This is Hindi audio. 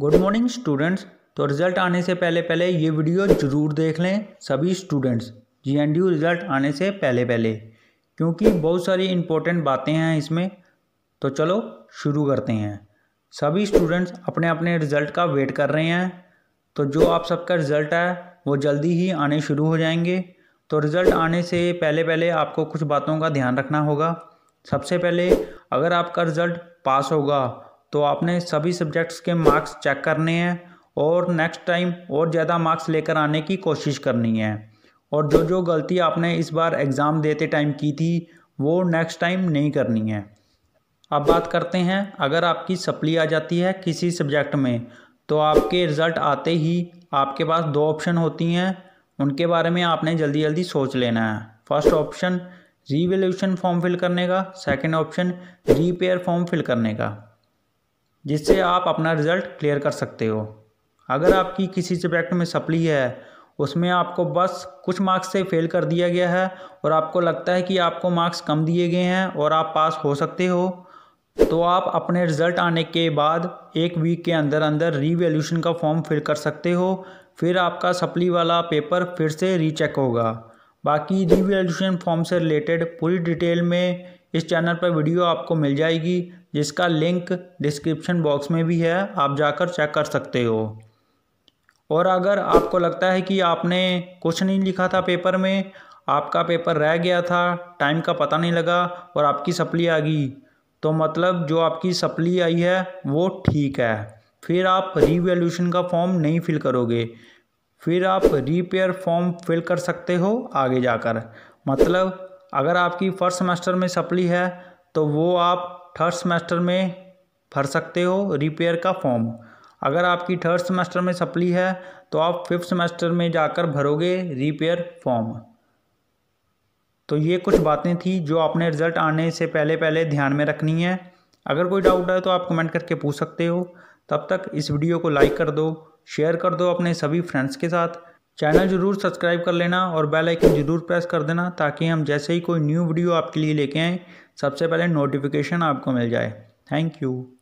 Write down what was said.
गुड मॉर्निंग स्टूडेंट्स तो रिज़ल्ट आने से पहले पहले ये वीडियो ज़रूर देख लें सभी स्टूडेंट्स जी यू रिज़ल्ट आने से पहले पहले क्योंकि बहुत सारी इम्पोर्टेंट बातें हैं इसमें तो चलो शुरू करते हैं सभी स्टूडेंट्स अपने अपने रिज़ल्ट का वेट कर रहे हैं तो जो आप सबका रिज़ल्ट है वो जल्दी ही आने शुरू हो जाएंगे तो रिज़ल्ट आने से पहले पहले आपको कुछ बातों का ध्यान रखना होगा सबसे पहले अगर आपका रिज़ल्ट पास होगा तो आपने सभी सब्जेक्ट्स के मार्क्स चेक करने हैं और नेक्स्ट टाइम और ज़्यादा मार्क्स लेकर आने की कोशिश करनी है और जो जो गलती आपने इस बार एग्ज़ाम देते टाइम की थी वो नेक्स्ट टाइम नहीं करनी है अब बात करते हैं अगर आपकी सप्ली आ जाती है किसी सब्जेक्ट में तो आपके रिज़ल्ट आते ही आपके पास दो ऑप्शन होती हैं उनके बारे में आपने जल्दी जल्दी सोच लेना है first option revaluation form fill करने का second option repair form fill करने का जिससे आप अपना रिज़ल्ट क्लियर कर सकते हो अगर आपकी किसी सब्जेक्ट में सप्ली है उसमें आपको बस कुछ मार्क्स से फेल कर दिया गया है और आपको लगता है कि आपको मार्क्स कम दिए गए हैं और आप पास हो सकते हो तो आप अपने रिज़ल्ट आने के बाद एक वीक के अंदर अंदर रीवेल्यूशन का फॉर्म फिल कर सकते हो फिर आपका सप्ली वाला पेपर फिर से रीचेक होगा बाकी रीवेल्यूशन फॉर्म से रिलेटेड पूरी डिटेल में इस चैनल पर वीडियो आपको मिल जाएगी जिसका लिंक डिस्क्रिप्शन बॉक्स में भी है आप जाकर चेक कर सकते हो और अगर आपको लगता है कि आपने कुछ नहीं लिखा था पेपर में आपका पेपर रह गया था टाइम का पता नहीं लगा और आपकी सप्ली आ गई तो मतलब जो आपकी सप्ली आई है वो ठीक है फिर आप रिवेल्यूशन का फॉर्म नहीं फिल करोगे फिर आप रिपेयर फॉर्म फिल कर सकते हो आगे जाकर मतलब अगर आपकी फर्स्ट सेमेस्टर में सप्ली है तो वो आप थर्ड सेमेस्टर में भर सकते हो रिपेयर का फॉर्म अगर आपकी थर्ड सेमेस्टर में सप्ली है तो आप फिफ्थ सेमेस्टर में जाकर भरोगे रिपेयर फॉर्म तो ये कुछ बातें थी जो आपने रिज़ल्ट आने से पहले पहले ध्यान में रखनी है अगर कोई डाउट आए तो आप कमेंट करके पूछ सकते हो तब तक इस वीडियो को लाइक कर दो शेयर कर दो अपने सभी फ्रेंड्स के साथ चैनल जरूर सब्सक्राइब कर लेना और बेल आइकन जरूर प्रेस कर देना ताकि हम जैसे ही कोई न्यू वीडियो आपके लिए लेके आएँ सबसे पहले नोटिफिकेशन आपको मिल जाए थैंक यू